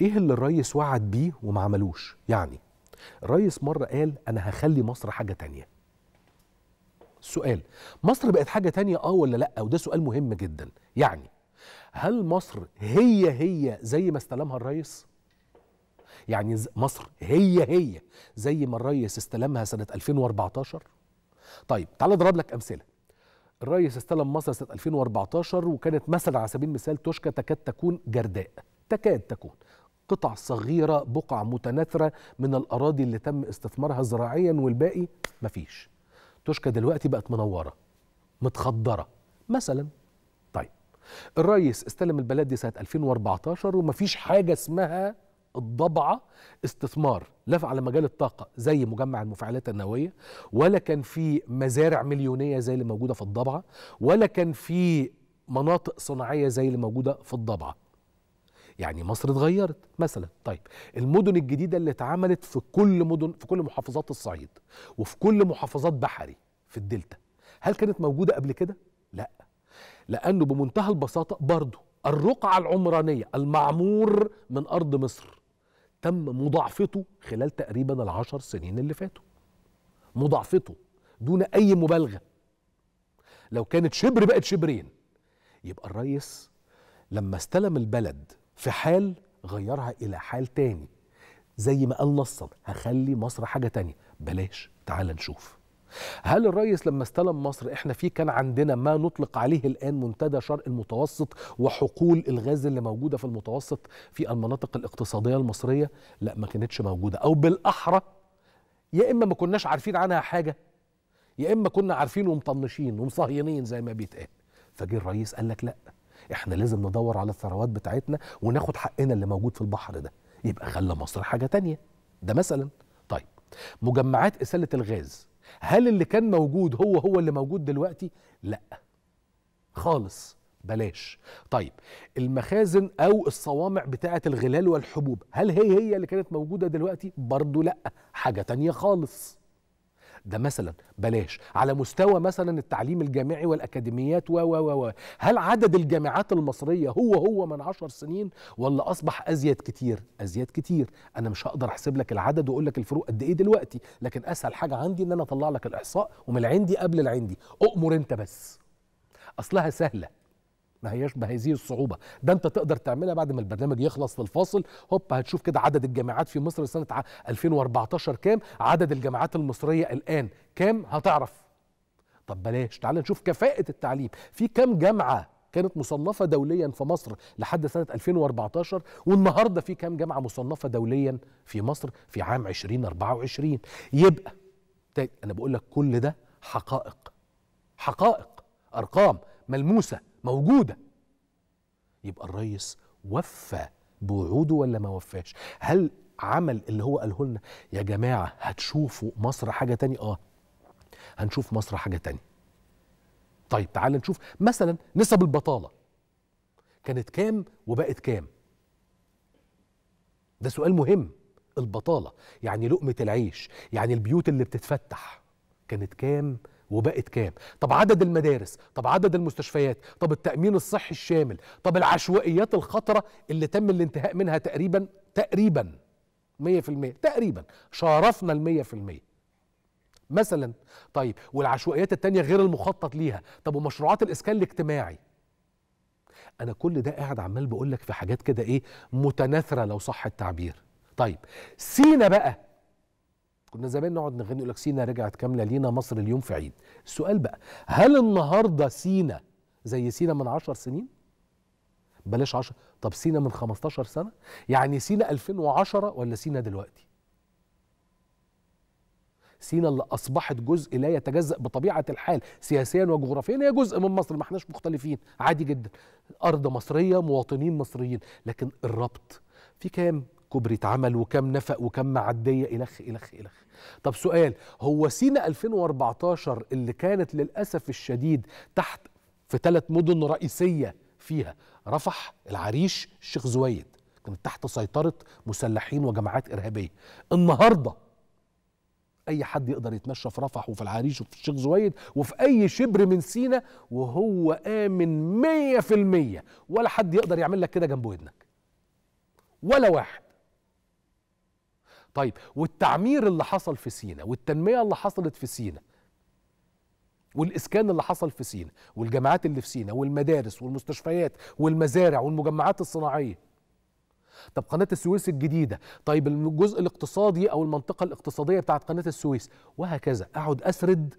ايه اللي الريس وعد بيه وما عملوش يعني الريس مره قال انا هخلي مصر حاجه تانية سؤال مصر بقت حاجه تانية اه ولا لا وده سؤال مهم جدا يعني هل مصر هي هي زي ما استلمها الريس يعني مصر هي هي زي ما الريس استلمها سنه 2014 طيب تعال اضرب لك امثله الريس استلم مصر سنه 2014 وكانت مثلا على سبيل المثال توشكا تكاد تكون جرداء تكاد تكون قطع صغيرة بقع متناثرة من الأراضي اللي تم استثمارها زراعيا والباقي مفيش توشكا دلوقتي بقت منورة متخضرة مثلا طيب الرئيس استلم البلد دي سنة 2014 ومفيش حاجة اسمها الضبعة استثمار لا على مجال الطاقة زي مجمع المفاعلات النووية ولا كان في مزارع مليونية زي اللي موجودة في الضبعة ولا كان في مناطق صناعية زي اللي موجودة في الضبعة يعني مصر اتغيرت مثلا طيب المدن الجديده اللي اتعملت في كل مدن في كل محافظات الصعيد وفي كل محافظات بحري في الدلتا هل كانت موجوده قبل كده لا لانه بمنتهى البساطه برضه الرقعه العمرانيه المعمور من ارض مصر تم مضاعفته خلال تقريبا العشر سنين اللي فاتوا مضاعفته دون اي مبالغه لو كانت شبر بقت شبرين يبقى الريس لما استلم البلد في حال غيرها إلى حال تاني زي ما قال نصا هخلي مصر حاجة تانية بلاش تعال نشوف هل الرئيس لما استلم مصر احنا في كان عندنا ما نطلق عليه الان منتدى شرق المتوسط وحقول الغاز اللي موجوده في المتوسط في المناطق الاقتصاديه المصريه لا ما كانتش موجوده او بالاحرى يا اما ما كناش عارفين عنها حاجه يا اما كنا عارفين ومطنشين ومصهينين زي ما بيتقال فجه الرئيس قال لك لا احنا لازم ندور على الثروات بتاعتنا وناخد حقنا اللي موجود في البحر ده يبقى خلى مصر حاجه تانية ده مثلا طيب مجمعات اساله الغاز هل اللي كان موجود هو هو اللي موجود دلوقتي لا خالص بلاش طيب المخازن او الصوامع بتاعه الغلال والحبوب هل هي هي اللي كانت موجوده دلوقتي برضو لا حاجه تانية خالص ده مثلا بلاش على مستوى مثلا التعليم الجامعي والاكاديميات و و و هل عدد الجامعات المصريه هو هو من عشر سنين ولا اصبح ازيد كتير ازيد كتير انا مش هقدر احسب لك العدد واقول لك الفروق قد ايه دلوقتي لكن اسهل حاجه عندي ان انا اطلع لك الاحصاء ومن العندي قبل العندي اؤمر انت بس اصلها سهله ما هياش بهذه الصعوبه ده انت تقدر تعملها بعد ما البرنامج يخلص للفاصل هوب هتشوف كده عدد الجامعات في مصر سنه 2014 كام عدد الجامعات المصريه الان كام هتعرف طب بلاش تعال نشوف كفاءه التعليم في كام جامعه كانت مصنفة دوليا في مصر لحد سنة 2014 والنهاردة في كام جامعة مصنفة دوليا في مصر في عام 2024 يبقى طيب، أنا بقول لك كل ده حقائق حقائق أرقام ملموسه موجوده يبقى الريس وفى بوعوده ولا ما وفاش هل عمل اللي هو قاله لنا يا جماعه هتشوفوا مصر حاجه تانية اه هنشوف مصر حاجه تانية طيب تعال نشوف مثلا نسب البطاله كانت كام وبقت كام ده سؤال مهم البطاله يعني لقمه العيش يعني البيوت اللي بتتفتح كانت كام وبقت كام طب عدد المدارس طب عدد المستشفيات طب التأمين الصحي الشامل طب العشوائيات الخطرة اللي تم الانتهاء منها تقريبا تقريبا 100% تقريبا شارفنا ال 100% مثلا طيب والعشوائيات التانية غير المخطط ليها طب ومشروعات الإسكان الاجتماعي أنا كل ده قاعد عمال بقول لك في حاجات كده إيه متناثرة لو صح التعبير طيب سينا بقى كنا زمان نقعد نغني يقول لك سينا رجعت كامله لينا مصر اليوم في عيد السؤال بقى هل النهارده سينا زي سينا من 10 سنين بلاش 10 طب سينا من 15 سنه يعني سينا 2010 ولا سينا دلوقتي سينا اللي اصبحت جزء لا يتجزا بطبيعه الحال سياسيا وجغرافيا هي جزء من مصر ما احناش مختلفين عادي جدا ارض مصريه مواطنين مصريين لكن الربط في كام كوبري اتعمل وكم نفق وكم معديه الخ الخ الخ طب سؤال هو سينا 2014 اللي كانت للاسف الشديد تحت في ثلاث مدن رئيسيه فيها رفح العريش الشيخ زويد كانت تحت سيطره مسلحين وجماعات ارهابيه النهارده اي حد يقدر يتمشى في رفح وفي العريش وفي الشيخ زويد وفي اي شبر من سينا وهو امن 100% ولا حد يقدر يعمل لك كده جنب ودنك ولا واحد طيب والتعمير اللي حصل في سينا والتنمية اللي حصلت في سينا والإسكان اللي حصل في سينا والجامعات اللي في سينا والمدارس والمستشفيات والمزارع والمجمعات الصناعية طب قناة السويس الجديدة طيب الجزء الاقتصادي أو المنطقة الاقتصادية بتاعت قناة السويس وهكذا أقعد أسرد